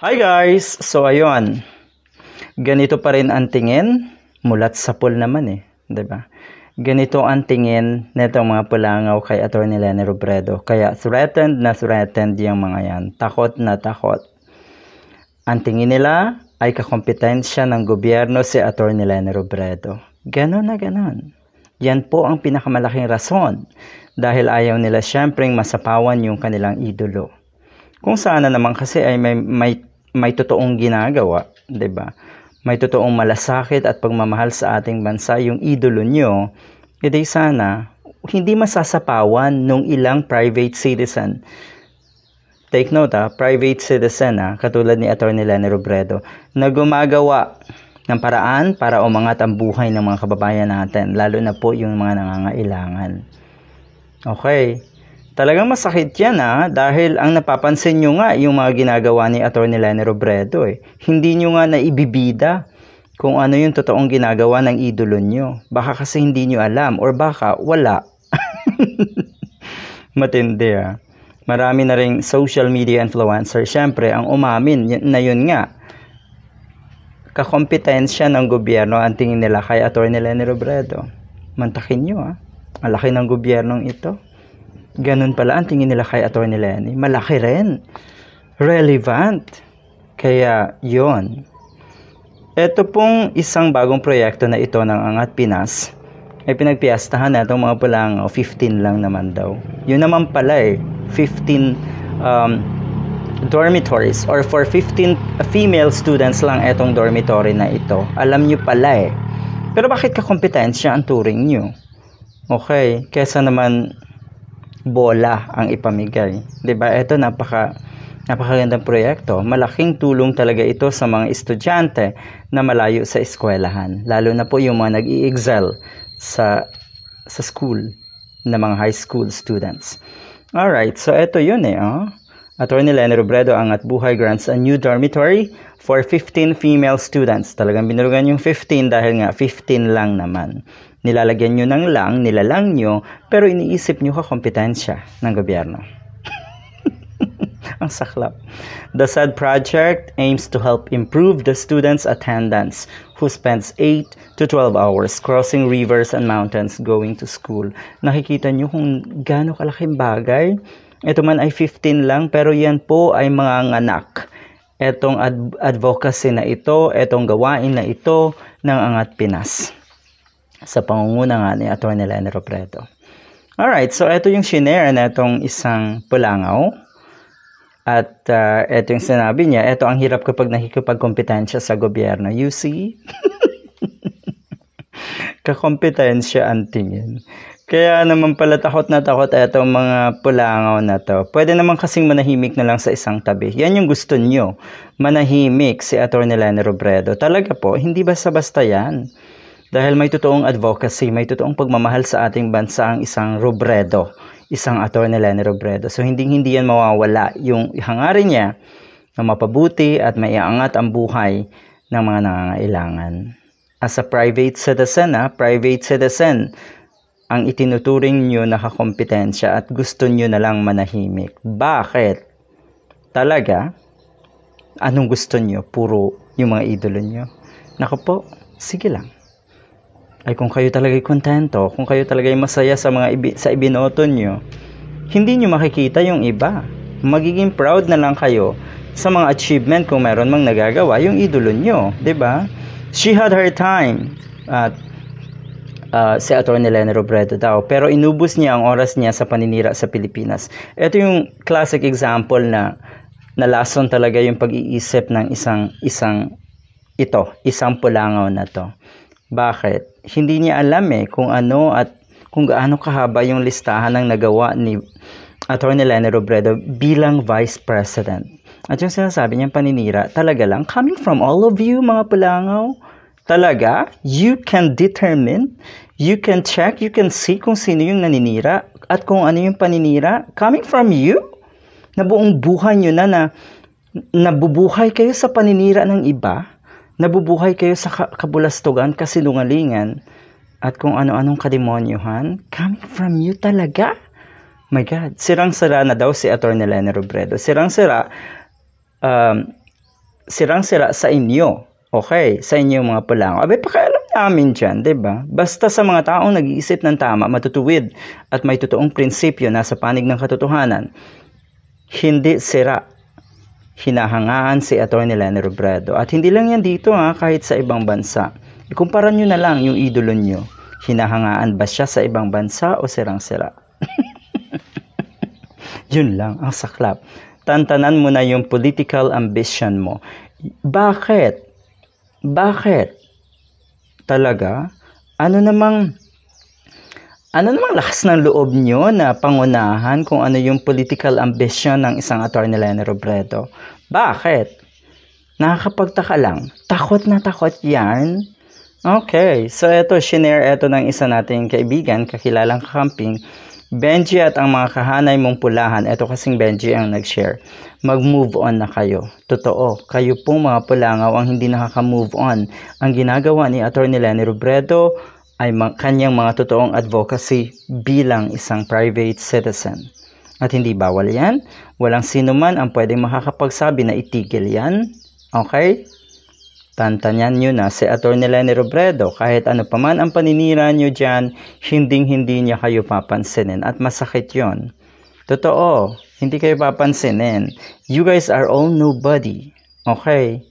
Hi guys! So ayun, ganito pa rin ang tingin, mulat sa pool naman eh, ba? Diba? Ganito ang tingin nitong mga pulangaw kay Atty. Lenny Robredo. Kaya threatened na threatened yung mga yan. Takot na takot. Ang tingin nila ay kakompetensya ng gobyerno si Atty. Lenny Robredo. Ganon na ganon. Yan po ang pinakamalaking rason dahil ayaw nila siyempreng masapawan yung kanilang idolo. Kung sana naman kasi ay may, may may totoong ginagawa, 'di ba? May totoong malasakit at pagmamahal sa ating bansa yung idolo nyo, edi sana hindi masasapawan nung ilang private citizen. Take note ha, ah, private citizen ha, ah, katulad ni Atty. Lenny Robredo, na gumagawa ng paraan para umangat ang buhay ng mga kababayan natin, lalo na po yung mga nangangailangan. Okay, Talagang masakit yan ha, dahil ang napapansin nyo nga yung mga ginagawa ni Atty. Lenny Robredo eh. Hindi nyo nga naibibida kung ano yung totoong ginagawa ng idolo nyo. Baka kasi hindi nyo alam or baka wala. Matindi ha. Marami na ring social media influencer. Siyempre, ang umamin na yun nga. Kakompetensya ng gobyerno ang tingin nila kay Atty. Lenny Robredo. Mantakin nyo ha. Malaki ng gobyernong ito. Ganun pala ang tingin nila kay Atty. Lenny. Malaki rin. Relevant. Kaya yon. Ito pong isang bagong proyekto na ito ng Angat Pinas ay pinagpiyastahan na itong mga pulang 15 lang naman daw. Yun naman pala eh, 15 um, dormitories or for 15 female students lang itong dormitory na ito. Alam nyo pala eh. Pero bakit ka kompetensya ang touring nyo? Okay, kesa naman bola ang ipamigay. 'Di ba? Ito napaka napakagandang proyekto. Malaking tulong talaga ito sa mga estudyante na malayo sa eskwelahan, lalo na po yung mga nag-i-excel sa sa school na mga high school students. All right, so ito yun eh. Oh. Attorney Lenny Robredo at Buhay grants a new dormitory for 15 female students. Talagang binulugan yung 15 dahil nga 15 lang naman. Nilalagyan nyo ng lang, nilalang nyo, pero iniisip nyo kompetensya ng gobyerno. Ang saklap. The said project aims to help improve the students' attendance who spends 8 to 12 hours crossing rivers and mountains going to school. Nakikita nyo kung gaano kalaking bagay. Ito man ay 15 lang pero yan po ay mga nganak. Etong ad- advocacy na ito, etong gawain na ito ng Angat Pinas sa pangunguna nga ni Atty. Lene Robredo. Alright, so ito yung shinare na itong isang pulangaw. At uh, ito yung sinabi niya, ito ang hirap kapag nakikipagkompetensya sa gobyerno. You see? Kakompetensya ang tingin. Kaya naman pala takot na takot itong mga pulangaw na to. Pwede naman kasing manahimik na lang sa isang tabi. Yan yung gusto nyo. Manahimik si Atty. Lene Robredo. Talaga po, hindi basta-basta yan. Dahil may totoong advocacy, may totoong pagmamahal sa ating bansa ang isang Robredo, isang attorney Lenny Robredo. So hindi hindi yan mawawala yung hangarin niya na mapabuti at maiangat ang buhay ng mga nangangailangan. As a private citizen, ha, ah, private citizen, ang itinuturing nyo nakakompetensya at gusto nyo na lang manahimik. Bakit? Talaga? Anong gusto nyo? Puro yung mga idolo nyo? Nako po, sige lang ay kung kayo talaga ay kontento, kung kayo talaga ay masaya sa mga ibi, sa ibinoto nyo, hindi nyo makikita yung iba. Magiging proud na lang kayo sa mga achievement kung meron mang nagagawa yung idolo nyo, ba? Diba? She had her time at uh, si Atty. Lene Robredo daw. Pero inubos niya ang oras niya sa paninira sa Pilipinas. Ito yung classic example na nalason talaga yung pag-iisip ng isang isang ito, isang pulangaw na to. Bakit? Hindi niya alam eh kung ano at kung gaano kahaba yung listahan ng nagawa ni Attorney Lenny Robredo bilang Vice President. At yung sinasabi niyang paninira, talaga lang, coming from all of you mga pulangaw, talaga, you can determine, you can check, you can see kung sino yung naninira at kung ano yung paninira coming from you na buong buhay nyo na na nabubuhay kayo sa paninira ng iba Nabubuhay kayo sa kabulastugan, kasinungalingan, at kung ano-anong kademonyohan coming from you talaga. My God, sirang-sira na daw si Atty. Lene Robredo. Sirang-sira, um, sirang-sira sa inyo. Okay, sa inyo mga pulang. Abe, pakialam namin dyan, ba? Diba? Basta sa mga taong nag-iisip ng tama, matutuwid at may totoong prinsipyo nasa panig ng katotohanan, hindi sira hinahangaan si Atty. Lenny Robredo. At hindi lang yan dito ha, ah, kahit sa ibang bansa. Ikumpara nyo na lang yung idolo nyo. Hinahangaan ba siya sa ibang bansa o sirang-sira? Yun lang, ang saklap. Tantanan mo na yung political ambition mo. Bakit? Bakit? Talaga? Ano namang ano namang lakas ng loob nyo na pangunahan kung ano yung political ambition ng isang attorney Lene Robredo? Bakit? Nakakapagtaka lang. Takot na takot yan? Okay, so eto, shinare eto ng isa nating kaibigan, kakilalang kakamping, Benji at ang mga kahanay mong pulahan, eto kasing Benji ang nag-share, mag-move on na kayo. Totoo, kayo pong mga pulangaw ang hindi nakaka-move on. Ang ginagawa ni Attorney Lenny Robredo, ay kanyang mga totoong advocacy bilang isang private citizen. At hindi bawal yan. Walang sino man ang pwedeng makakapagsabi na itigil yan. Okay? Tantanyan nyo na si Atty. Lenny Robredo, kahit ano paman ang paninira nyo dyan, hinding-hindi niya kayo papansinin at masakit yon. Totoo, hindi kayo papansinin. You guys are all nobody. Okay?